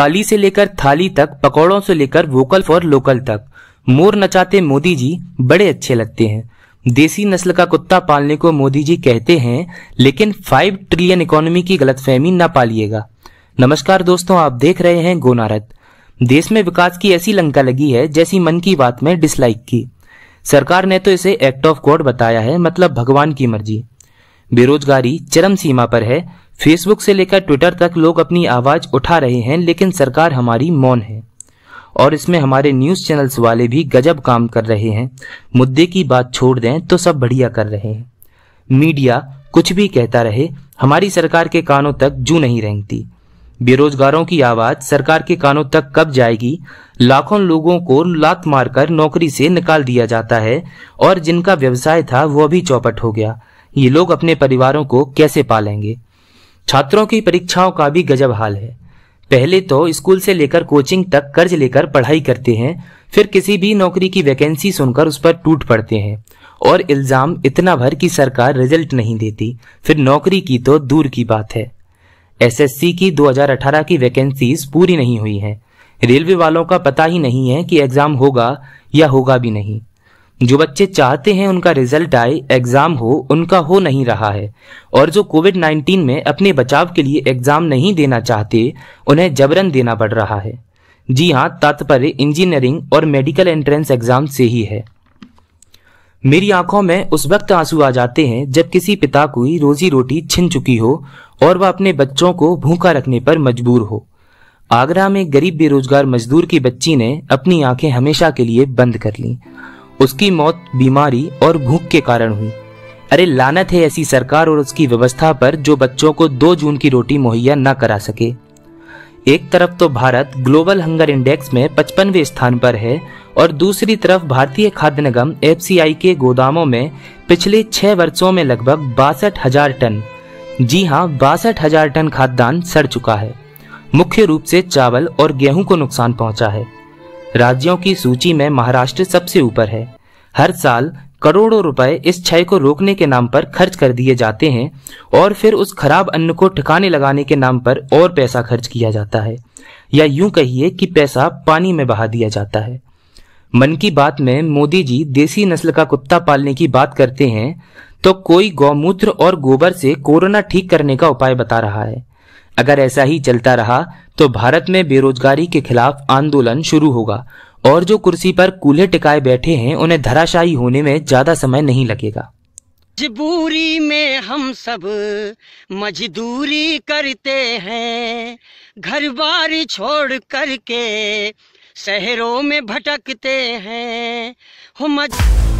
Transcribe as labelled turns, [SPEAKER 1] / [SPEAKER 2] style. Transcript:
[SPEAKER 1] ताली से लेकर थाली तक पकौड़ों से लेकर वोकल फॉर लोकल तक मोर नचाते मोदी जी बड़े अच्छे लगते हैं देसी नस्ल का कुत्ता पालने को मोदी जी कहते हैं लेकिन फाइव ट्रिलियन इकोनॉमी की गलतफहमी ना पालिएगा नमस्कार दोस्तों आप देख रहे हैं गोनारत देश में विकास की ऐसी लंका लगी है जैसी मन की बात में डिसलाइक की सरकार ने तो इसे एक्ट ऑफ गॉड बताया है मतलब भगवान की मर्जी बेरोजगारी चरम सीमा पर है फेसबुक से लेकर ट्विटर तक लोग अपनी आवाज उठा रहे हैं लेकिन सरकार हमारी मौन है और इसमें हमारे न्यूज चैनल्स वाले भी गजब काम कर रहे हैं मुद्दे की बात छोड़ दें तो सब बढ़िया कर रहे हैं मीडिया कुछ भी कहता रहे हमारी सरकार के कानों तक जू नहीं रेंगती बेरोजगारों की आवाज सरकार के कानों तक कब जाएगी लाखों लोगों को लात मारकर नौकरी से निकाल दिया जाता है और जिनका व्यवसाय था वह भी चौपट हो गया ये लोग अपने परिवारों को कैसे पालेंगे छात्रों की परीक्षाओं का भी गजब हाल है पहले तो स्कूल से लेकर कोचिंग तक कर्ज लेकर पढ़ाई करते हैं फिर किसी भी नौकरी की वैकेंसी सुनकर उस पर टूट पड़ते हैं और इल्जाम इतना भर कि सरकार रिजल्ट नहीं देती फिर नौकरी की तो दूर की बात है एसएससी की 2018 की वैकेंसीज पूरी नहीं हुई हैं रेलवे वालों का पता ही नहीं है कि एग्जाम होगा या होगा भी नहीं जो बच्चे चाहते हैं उनका रिजल्ट आए एग्जाम हो उनका हो नहीं रहा है और जो कोविड 19 में अपने बचाव के लिए एग्जाम नहीं देना चाहते उन्हें जबरन देना पड़ रहा है जी हाँ तात्पर्य इंजीनियरिंग और मेडिकल एंट्रेंस एग्जाम से ही है मेरी आंखों में उस वक्त आंसू आ जाते हैं जब किसी पिता को रोजी रोटी छिन चुकी हो और वह अपने बच्चों को भूखा रखने पर मजबूर हो आगरा में गरीब बेरोजगार मजदूर की बच्ची ने अपनी आंखें हमेशा के लिए बंद कर ली उसकी मौत बीमारी और भूख के कारण हुई अरे लानत है ऐसी सरकार और उसकी व्यवस्था पर जो बच्चों को दो जून की रोटी मुहैया न करा सके एक तरफ तो भारत ग्लोबल हंगर इंडेक्स में पचपनवे स्थान पर है और दूसरी तरफ भारतीय खाद्य निगम एफ के गोदामों में पिछले छह वर्षों में लगभग बासठ हजार टन जी हाँ बासठ हजार टन खाद्यान्न सड़ चुका है मुख्य रूप से चावल और गेहूं को नुकसान पहुंचा है राज्यों की सूची में महाराष्ट्र सबसे ऊपर है हर साल करोड़ों रुपए इस क्षय को रोकने के नाम पर खर्च कर दिए जाते हैं और फिर उस खराब अन्न को ठिकाने लगाने के नाम पर और पैसा खर्च किया जाता है या यूं कहिए कि पैसा पानी में बहा दिया जाता है मन की बात में मोदी जी देसी नस्ल का कुत्ता पालने की बात करते हैं तो कोई गौमूत्र और गोबर से कोरोना ठीक करने का उपाय बता रहा है अगर ऐसा ही चलता रहा तो भारत में बेरोजगारी के खिलाफ आंदोलन शुरू होगा और जो कुर्सी पर कूल्हे टिकाए बैठे हैं उन्हें धराशायी होने में ज्यादा समय नहीं लगेगा
[SPEAKER 2] मजबूरी में हम सब मजदूरी करते हैं घर बार छोड़ करके शहरों में भटकते हैं हम मज...